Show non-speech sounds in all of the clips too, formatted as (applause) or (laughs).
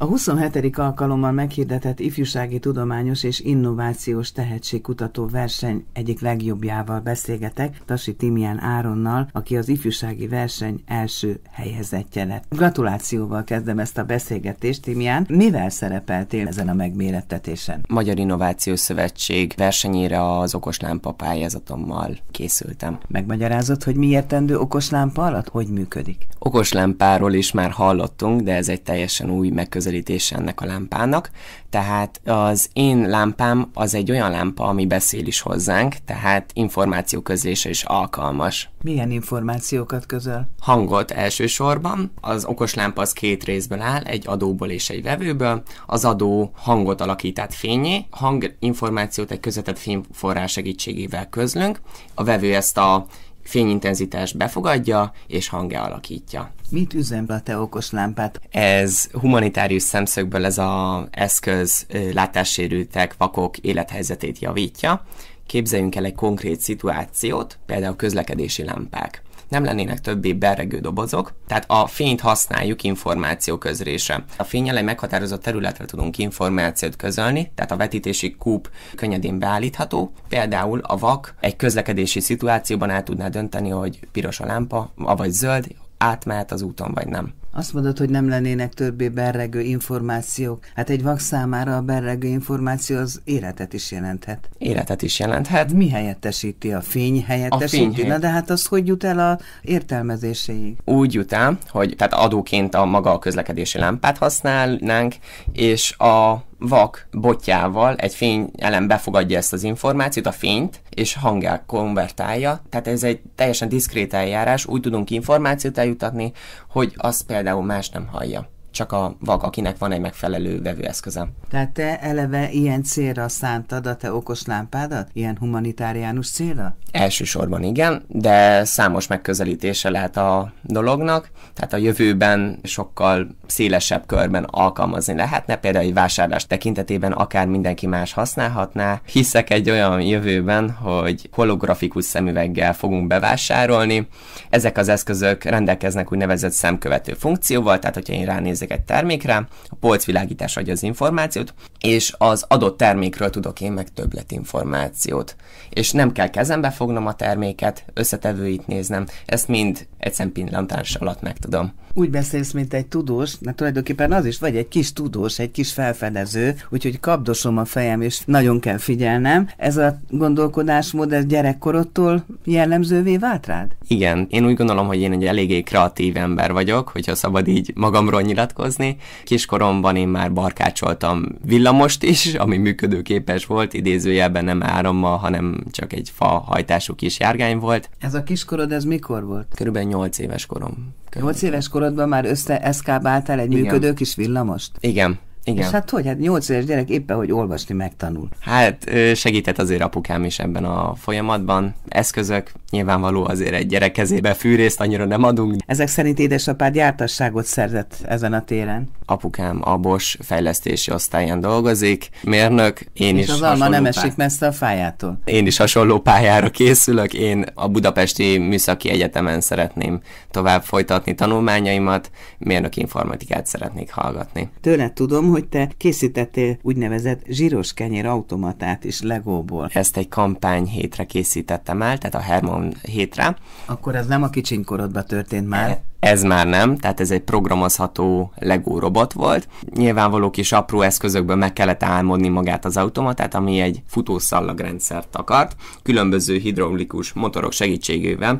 A 27. alkalommal meghirdetett ifjúsági tudományos és innovációs tehetségkutató verseny egyik legjobbjával beszélgetek, Tasi Timián Áronnal, aki az ifjúsági verseny első helyezettje lett. Gratulációval kezdem ezt a beszélgetést, Timián. Mivel szerepeltél ezen a megmérettetésen? Magyar Innovációs Szövetség versenyére az okoslámpa pályázatommal készültem. Megmagyarázod, hogy miért értendő okoslámpa alatt? Hogy működik? Okoslámpáról is már hallottunk, de ez egy teljesen új megközelítés megközelítése ennek a lámpának. Tehát az én lámpám az egy olyan lámpa, ami beszél is hozzánk, tehát információ közlése is alkalmas. Milyen információkat közöl? Hangot elsősorban. Az okos lámpa az két részből áll, egy adóból és egy vevőből. Az adó hangot alakít át fényé, hanginformációt egy közvetett fényforrás segítségével közlünk. A vevő ezt a fényintenzitás befogadja és hangja alakítja. Mit üzembe a te okos lámpát? Ez humanitárius szemszögből ez a eszköz látássérültek, vakok élethelyzetét javítja. Képzeljünk el egy konkrét szituációt, például közlekedési lámpák nem lennének többé beregő dobozok, tehát a fényt használjuk információ közlésre. A fényjel egy meghatározott területre tudunk információt közölni, tehát a vetítési kúp könnyedén beállítható. Például a vak egy közlekedési szituációban el tudná dönteni, hogy piros a lámpa, vagy zöld, átmehet az úton, vagy nem. Azt mondod, hogy nem lennének többé berregő információk. Hát egy vak számára a berregő információ az életet is jelenthet. Életet is jelenthet. Mi helyettesíti? A fény helyettesíti? A fény helyett... Na de hát az hogy jut el a értelmezéséig? Úgy jut el, hogy tehát adóként a maga a közlekedési lámpát használnánk, és a vak botjával egy ellen befogadja ezt az információt, a fényt, és hangjá konvertálja. Tehát ez egy teljesen diszkrét eljárás, úgy tudunk információt eljutatni, hogy azt például más nem hallja csak a vak, akinek van egy megfelelő vevőeszköze. Tehát te eleve ilyen célra szántad a te okos lámpádat? Ilyen humanitáriánus célra? Elsősorban igen, de számos megközelítése lehet a dolognak, tehát a jövőben sokkal szélesebb körben alkalmazni lehetne, például egy vásárlás tekintetében akár mindenki más használhatná. Hiszek egy olyan jövőben, hogy holografikus szemüveggel fogunk bevásárolni. Ezek az eszközök rendelkeznek úgynevezett szemkövető funkcióval, tehát hogyha én ránézek értéket egy termékre, a polcvilágítás adja az információt, és az adott termékről tudok én meg információt, És nem kell kezembe fognom a terméket, összetevőit néznem, ezt mind egy szempillantás alatt megtudom úgy beszélsz, mint egy tudós, mert tulajdonképpen az is vagy egy kis tudós, egy kis felfedező, úgyhogy kapdosom a fejem, és nagyon kell figyelnem. Ez a gondolkodásmód, ez gyerekkorodtól jellemzővé vált rád? Igen, én úgy gondolom, hogy én egy eléggé kreatív ember vagyok, hogyha szabad így magamról nyilatkozni. Kiskoromban én már barkácsoltam villamost is, ami működőképes volt, idézőjelben nem árammal, hanem csak egy fa hajtású kis járgány volt. Ez a kiskorod, ez mikor volt? Körülbelül 8 éves korom. Körülbelül. 8 éves korod gyerekkorodban már összeeszkábáltál egy Igen. működő kis villamost? Igen. Igen. És hát hogy? Hát 8 éves gyerek éppen, hogy olvasni megtanul. Hát segített azért apukám is ebben a folyamatban. Eszközök nyilvánvaló azért egy gyerek kezébe fűrészt annyira nem adunk. Ezek szerint édesapád jártasságot szerzett ezen a téren. Apukám a fejlesztési osztályán dolgozik, mérnök, én és is az alma nem esik pály... messze a fájától. Én is hasonló pályára készülök, én a Budapesti Műszaki Egyetemen szeretném tovább folytatni tanulmányaimat, mérnök informatikát szeretnék hallgatni. Tőled tudom, hogy te készítettél úgynevezett zsíros kenyér automatát is Legóból. Ezt egy kampány hétre készítettem el, tehát a Hermon hétre. Akkor ez nem a kicsinkorodban történt már? E ez már nem, tehát ez egy programozható Lego robot volt. Nyilvánvaló kis apró eszközökből meg kellett álmodni magát az automatát, ami egy futószallagrendszert akart, különböző hidraulikus motorok segítségével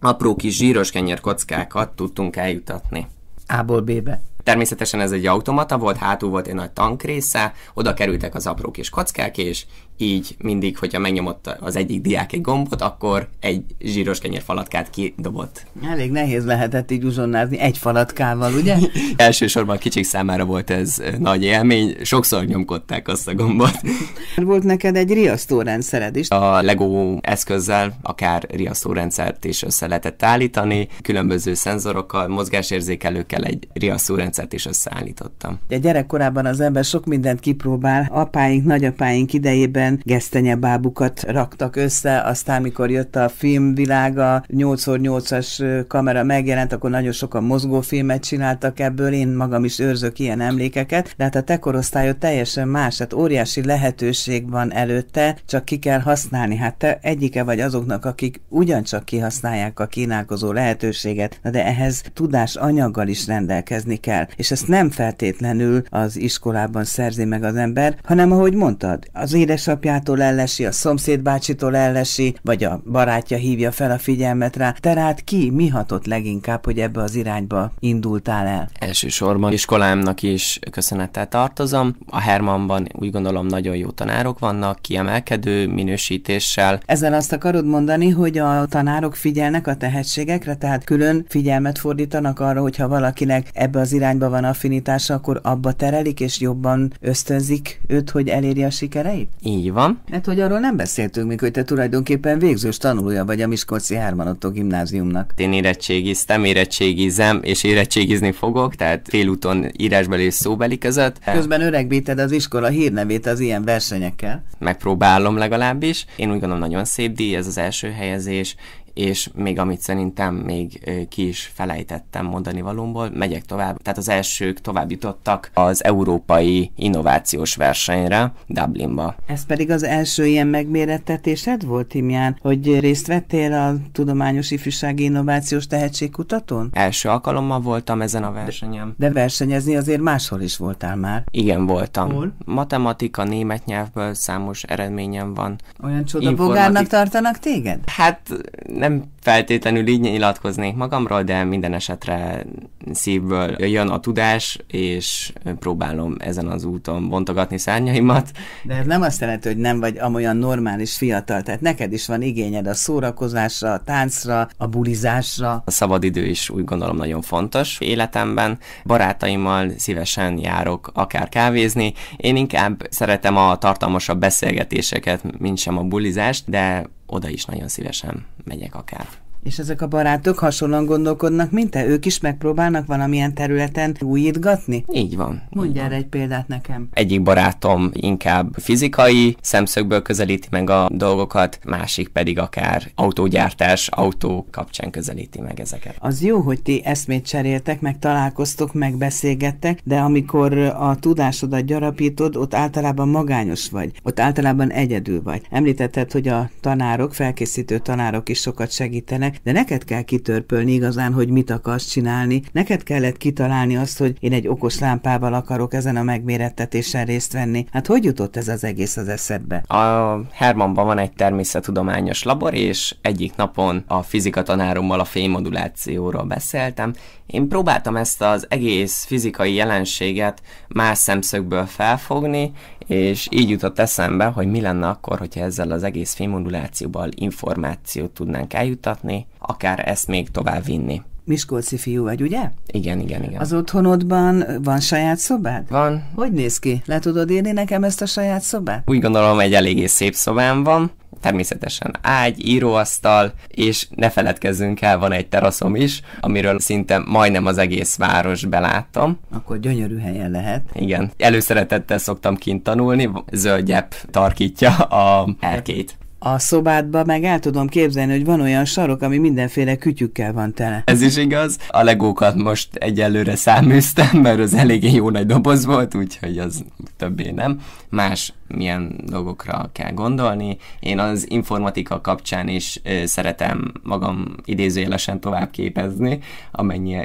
apró kis zsíros kockákat tudtunk eljutatni. A-ból B-be. Természetesen ez egy automata volt, hátul volt egy nagy tankrésze, oda kerültek az apró kis kockák, és így mindig, hogyha megnyomott az egyik diák egy gombot, akkor egy zsíros falatkát kidobott. Elég nehéz lehetett így uzonnázni egy falatkával, ugye? (laughs) Elsősorban a kicsik számára volt ez nagy élmény, sokszor nyomkodták azt a gombot. (laughs) Volt neked egy riasztórendszered is? A Lego eszközzel akár riasztórendszert is össze lehetett állítani, különböző szenzorokkal, mozgásérzékelőkkel egy riasztórendszert is összeállítottam. A gyerekkorában az ember sok mindent kipróbál, apáink, nagyapáink idejében régen gesztenyebábukat raktak össze, aztán mikor jött a filmvilága, 8x8-as kamera megjelent, akkor nagyon sokan mozgófilmet csináltak ebből, én magam is őrzök ilyen emlékeket, de hát a te korosztályod teljesen más, hát óriási lehetőség van előtte, csak ki kell használni. Hát te egyike vagy azoknak, akik ugyancsak kihasználják a kínálkozó lehetőséget, de ehhez tudás anyaggal is rendelkezni kell, és ezt nem feltétlenül az iskolában szerzi meg az ember, hanem ahogy mondtad, az édesapja édesapjától ellesi, a szomszéd bácsitól ellesi, vagy a barátja hívja fel a figyelmet rá. Tehát ki, mi hatott leginkább, hogy ebbe az irányba indultál el? Elsősorban iskolámnak is köszönettel tartozom. A Hermanban úgy gondolom nagyon jó tanárok vannak, kiemelkedő minősítéssel. Ezzel azt akarod mondani, hogy a tanárok figyelnek a tehetségekre, tehát külön figyelmet fordítanak arra, hogyha valakinek ebbe az irányba van affinitása, akkor abba terelik és jobban ösztönzik őt, hogy elérje a sikereit? Így így van. Mert hát, hogy arról nem beszéltünk mikor te tulajdonképpen végzős tanulója vagy a Miskolci Hármanottó gimnáziumnak. Én érettségiztem, érettségizem, és érettségizni fogok, tehát félúton írásbeli és szóbeli között. Közben öregbíted az iskola hírnevét az ilyen versenyekkel. Megpróbálom legalábbis. Én úgy gondolom nagyon szép díj, ez az első helyezés, és még amit szerintem még ki is felejtettem mondani valómból, megyek tovább. Tehát az elsők tovább jutottak az Európai Innovációs Versenyre Dublinba. Ez pedig az első ilyen megmérettetésed volt, Timján, hogy részt vettél a Tudományos Ifjúsági Innovációs Tehetségkutatón? Első alkalommal voltam ezen a versenyen. De, de versenyezni azért máshol is voltál már. Igen, voltam. Hol? Matematika, német nyelvből számos eredményem van. Olyan csodabogárnak Informatik... tartanak téged? Hát nem nem feltétlenül így nyilatkoznék magamról, de minden esetre szívből jön a tudás, és próbálom ezen az úton bontogatni szárnyaimat. De ez nem azt jelenti, hogy nem vagy amolyan normális fiatal, tehát neked is van igényed a szórakozásra, a táncra, a bulizásra. A szabadidő is úgy gondolom nagyon fontos életemben. Barátaimmal szívesen járok akár kávézni. Én inkább szeretem a tartalmasabb beszélgetéseket, mint sem a bulizást, de oda is nagyon szívesen megyek akár. És ezek a barátok hasonlóan gondolkodnak, mint te? Ők is megpróbálnak valamilyen területen újítgatni? Így van. Mondj erre egy példát nekem. Egyik barátom inkább fizikai szemszögből közelíti meg a dolgokat, másik pedig akár autógyártás, autó kapcsán közelíti meg ezeket. Az jó, hogy ti eszmét cseréltek, meg találkoztok, meg beszélgettek, de amikor a tudásodat gyarapítod, ott általában magányos vagy, ott általában egyedül vagy. Említetted, hogy a tanárok, felkészítő tanárok is sokat segítenek, de neked kell kitörpölni igazán, hogy mit akarsz csinálni. Neked kellett kitalálni azt, hogy én egy okos lámpával akarok ezen a megmérettetésen részt venni. Hát hogy jutott ez az egész az eszedbe? A Hermanban van egy természettudományos labor, és egyik napon a fizika tanárommal a fénymodulációról beszéltem. Én próbáltam ezt az egész fizikai jelenséget más szemszögből felfogni, és így jutott eszembe, hogy mi lenne akkor, hogyha ezzel az egész fémmodulációval információt tudnánk eljutatni, akár ezt még tovább vinni. Miskolci fiú vagy, ugye? Igen, igen, igen. Az otthonodban van saját szobád? Van. Hogy néz ki? Le tudod írni nekem ezt a saját szobát? Úgy gondolom, egy eléggé szép szobám van. Természetesen ágy, íróasztal, és ne feledkezzünk el, van egy teraszom is, amiről szinte majdnem az egész város beláttam. Akkor gyönyörű helyen lehet. Igen. Előszeretettel szoktam kint tanulni, zöldjebb tarkítja a erkét a szobádba, meg el tudom képzelni, hogy van olyan sarok, ami mindenféle kütyükkel van tele. Ez is igaz. A legókat most egyelőre száműztem, mert az eléggé jó nagy doboz volt, úgyhogy az többé nem. Más milyen dolgokra kell gondolni. Én az informatika kapcsán is szeretem magam idézőjelesen tovább képezni, amennyi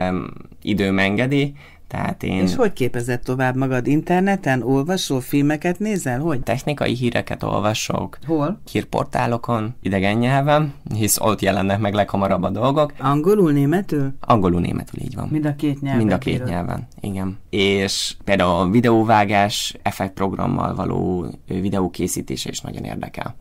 időm engedi, tehát én... És hogy képezett tovább magad? Interneten olvasol, filmeket nézel? Hogy? Technikai híreket olvasok. Hol? Hírportálokon, idegen nyelven, hisz ott jelennek meg leghamarabb a dolgok. Angolul, németül? Angolul, németül, így van. Mind a két nyelven? Mind a két kérül. nyelven, igen. És például a videóvágás, effektprogrammal való videókészítése is nagyon érdekel.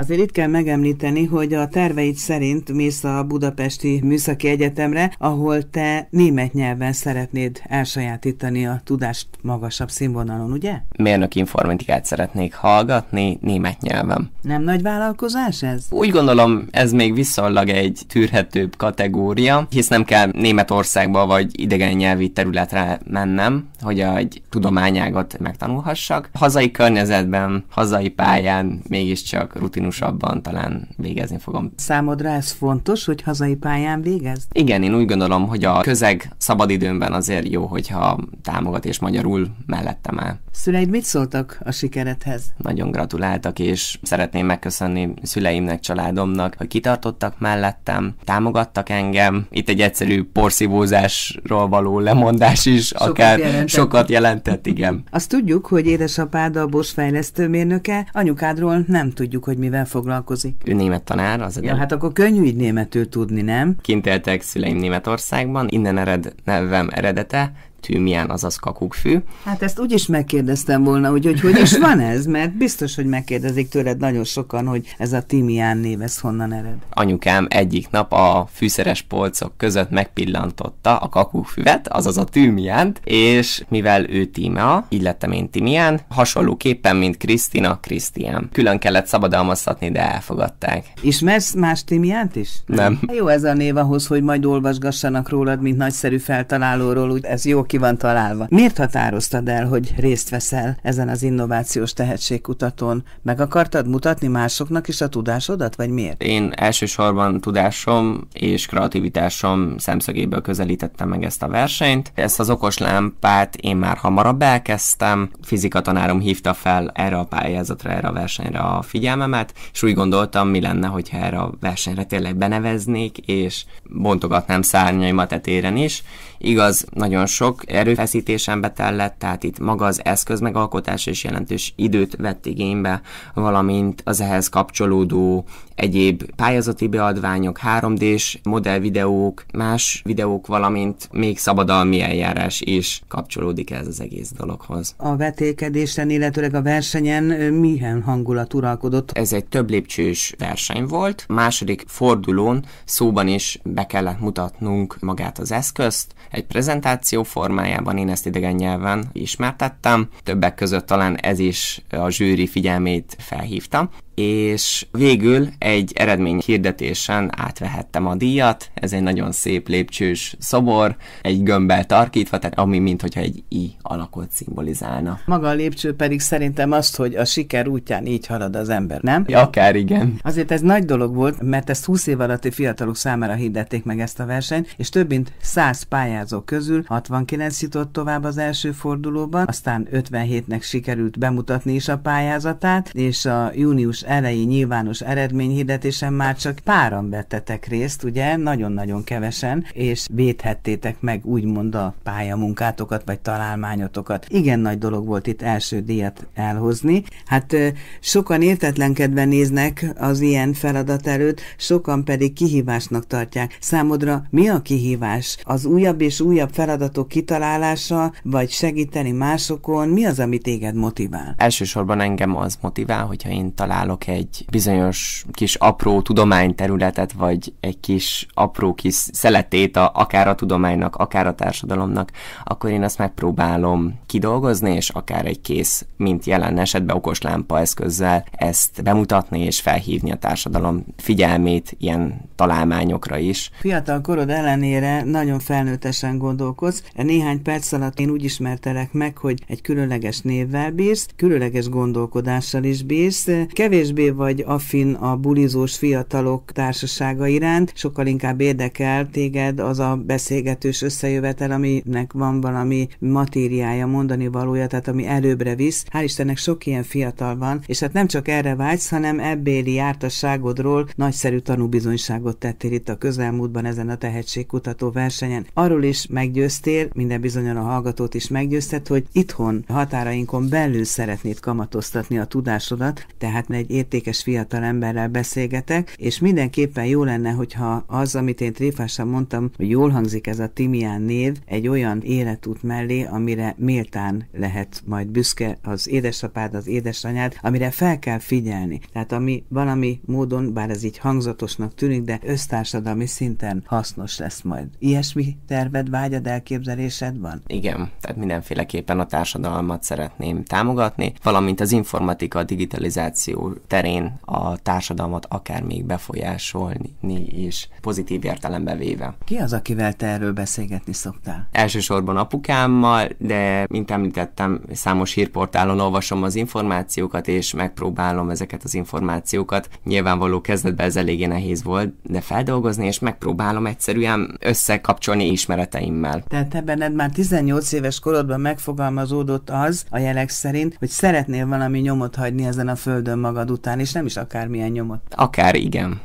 Azért itt kell megemlíteni, hogy a terveid szerint mész a Budapesti Műszaki Egyetemre, ahol te német nyelven szeretnéd elsajátítani a tudást magasabb színvonalon, ugye? Mérnök informatikát szeretnék hallgatni német nyelven. Nem nagy vállalkozás ez? Úgy gondolom, ez még viszonylag egy tűrhetőbb kategória, hisz nem kell Németországba vagy idegen nyelvi területre mennem, hogy egy tudományágat megtanulhassak. Hazai környezetben, hazai pályán mégiscsak rutinus rutinusabban talán végezni fogom. Számodra ez fontos, hogy hazai pályán végez? Igen, én úgy gondolom, hogy a közeg szabadidőmben azért jó, hogyha támogat és magyarul mellettem áll. Szüleid mit szóltak a sikeredhez? Nagyon gratuláltak, és szeretném megköszönni szüleimnek, családomnak, hogy kitartottak mellettem, támogattak engem. Itt egy egyszerű porszívózásról való lemondás is sokat akár jelentett. sokat jelentett, igen. Azt tudjuk, hogy édesapád a Bosch fejlesztőmérnöke, anyukádról nem tudjuk, hogy mi mivel foglalkozik? Ő német tanár. Az ja, hát akkor könnyű így németül tudni, nem? Kint éltek szüleim Németországban, innen ered nevem eredete, tűmján, azaz kakukkfű. Hát ezt úgy is megkérdeztem volna, hogy, hogy hogy is van ez, mert biztos, hogy megkérdezik tőled nagyon sokan, hogy ez a tímián név, ez honnan ered. Anyukám egyik nap a fűszeres polcok között megpillantotta a kakukkfüvet, azaz a tűmiánt, és mivel ő Tímea, így lettem én tímián, hasonlóképpen, mint Krisztina, Krisztián. Külön kellett szabadalmaztatni, de elfogadták. Ismersz más tímiánt is? Nem. Jó ez a név ahhoz, hogy majd olvasgassanak rólad, mint nagyszerű feltalálóról, úgy ez jó ki van találva. Miért határoztad el, hogy részt veszel ezen az innovációs tehetségkutatón? Meg akartad mutatni másoknak is a tudásodat, vagy miért? Én elsősorban tudásom és kreativitásom szemszögéből közelítettem meg ezt a versenyt. Ezt az okos lámpát én már hamarabb elkezdtem. Fizika tanárom hívta fel erre a pályázatra, erre a versenyre a figyelmemet, és úgy gondoltam, mi lenne, hogyha erre a versenyre tényleg beneveznék, és bontogatnám szárnyaimat etéren is. Igaz, nagyon sok sok erőfeszítésen betellett, tehát itt maga az eszköz megalkotása is jelentős időt vett igénybe, valamint az ehhez kapcsolódó egyéb pályázati beadványok, 3D-s modellvideók, más videók, valamint még szabadalmi eljárás is kapcsolódik ez az egész dologhoz. A vetékedésen, illetőleg a versenyen milyen hangulat uralkodott? Ez egy több lépcsős verseny volt. Második fordulón szóban is be kellett mutatnunk magát az eszközt. Egy prezentáció formájában én ezt idegen nyelven ismertettem. Többek között talán ez is a zsűri figyelmét felhívta és végül egy eredmény hirdetésen átvehettem a díjat, ez egy nagyon szép lépcsős szobor, egy gömbbel tarkítva, tehát ami mintha egy I alakot szimbolizálna. Maga a lépcső pedig szerintem azt, hogy a siker útján így halad az ember, nem? Ja, akár igen. Azért ez nagy dolog volt, mert ezt 20 év alatti fiatalok számára hirdették meg ezt a versenyt, és több mint 100 pályázó közül 69 jutott tovább az első fordulóban, aztán 57-nek sikerült bemutatni is a pályázatát, és a június elejé nyilvános eredményhirdetésen már csak páran vettetek részt, ugye, nagyon-nagyon kevesen, és védhettétek meg úgymond a pályamunkátokat, vagy találmányotokat. Igen nagy dolog volt itt első díjat elhozni. Hát sokan értetlenkedve néznek az ilyen feladat előtt, sokan pedig kihívásnak tartják. Számodra mi a kihívás? Az újabb és újabb feladatok kitalálása, vagy segíteni másokon? Mi az, ami téged motivál? Elsősorban engem az motivál, hogyha én találom megtalálok egy bizonyos kis apró tudományterületet, vagy egy kis apró kis szeletét a, akár a tudománynak, akár a társadalomnak, akkor én azt megpróbálom kidolgozni, és akár egy kész, mint jelen esetben okos lámpa eszközzel ezt bemutatni és felhívni a társadalom figyelmét ilyen találmányokra is. Fiatal korod ellenére nagyon felnőttesen gondolkodsz. Néhány perc alatt én úgy ismertelek meg, hogy egy különleges névvel bírsz, különleges gondolkodással is bírsz. Kevés kevésbé vagy affin a bulizós fiatalok társasága iránt, sokkal inkább érdekel téged az a beszélgetős összejövetel, aminek van valami matériája, mondani valója, tehát ami előbbre visz. Hál' Istennek sok ilyen fiatal van, és hát nem csak erre vágysz, hanem ebbéli jártasságodról nagyszerű tanúbizonyságot tettél itt a közelmúltban ezen a tehetségkutató versenyen. Arról is meggyőztél, minden bizonyan a hallgatót is meggyőztet, hogy itthon, határainkon belül szeretnéd kamatoztatni a tudásodat, tehát egy egy értékes fiatal emberrel beszélgetek, és mindenképpen jó lenne, hogyha az, amit én tréfásan mondtam, hogy jól hangzik ez a Timián név, egy olyan életút mellé, amire méltán lehet majd büszke az édesapád, az édesanyád, amire fel kell figyelni. Tehát ami valami módon, bár ez így hangzatosnak tűnik, de össztársadalmi szinten hasznos lesz majd. Ilyesmi terved, vágyad, elképzelésed van? Igen, tehát mindenféleképpen a társadalmat szeretném támogatni, valamint az informatika a digitalizáció terén a társadalmat akár még befolyásolni is, pozitív értelembe véve. Ki az, akivel te erről beszélgetni szoktál? Elsősorban apukámmal, de mint említettem, számos hírportálon olvasom az információkat, és megpróbálom ezeket az információkat. Nyilvánvaló kezdetben ez eléggé nehéz volt, de feldolgozni, és megpróbálom egyszerűen összekapcsolni ismereteimmel. Tehát te benned már 18 éves korodban megfogalmazódott az, a jelek szerint, hogy szeretnél valami nyomot hagyni ezen a földön magad magad után, és nem is akármilyen nyomot. Akár, igen.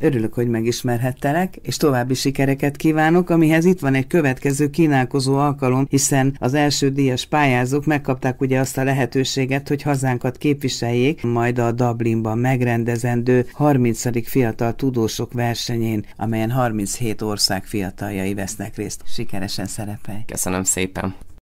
Örülök, hogy megismerhettelek, és további sikereket kívánok, amihez itt van egy következő kínálkozó alkalom, hiszen az első díjas pályázók megkapták ugye azt a lehetőséget, hogy hazánkat képviseljék, majd a Dublinban megrendezendő 30. fiatal tudósok versenyén, amelyen 37 ország fiataljai vesznek részt. Sikeresen szerepel. Köszönöm szépen!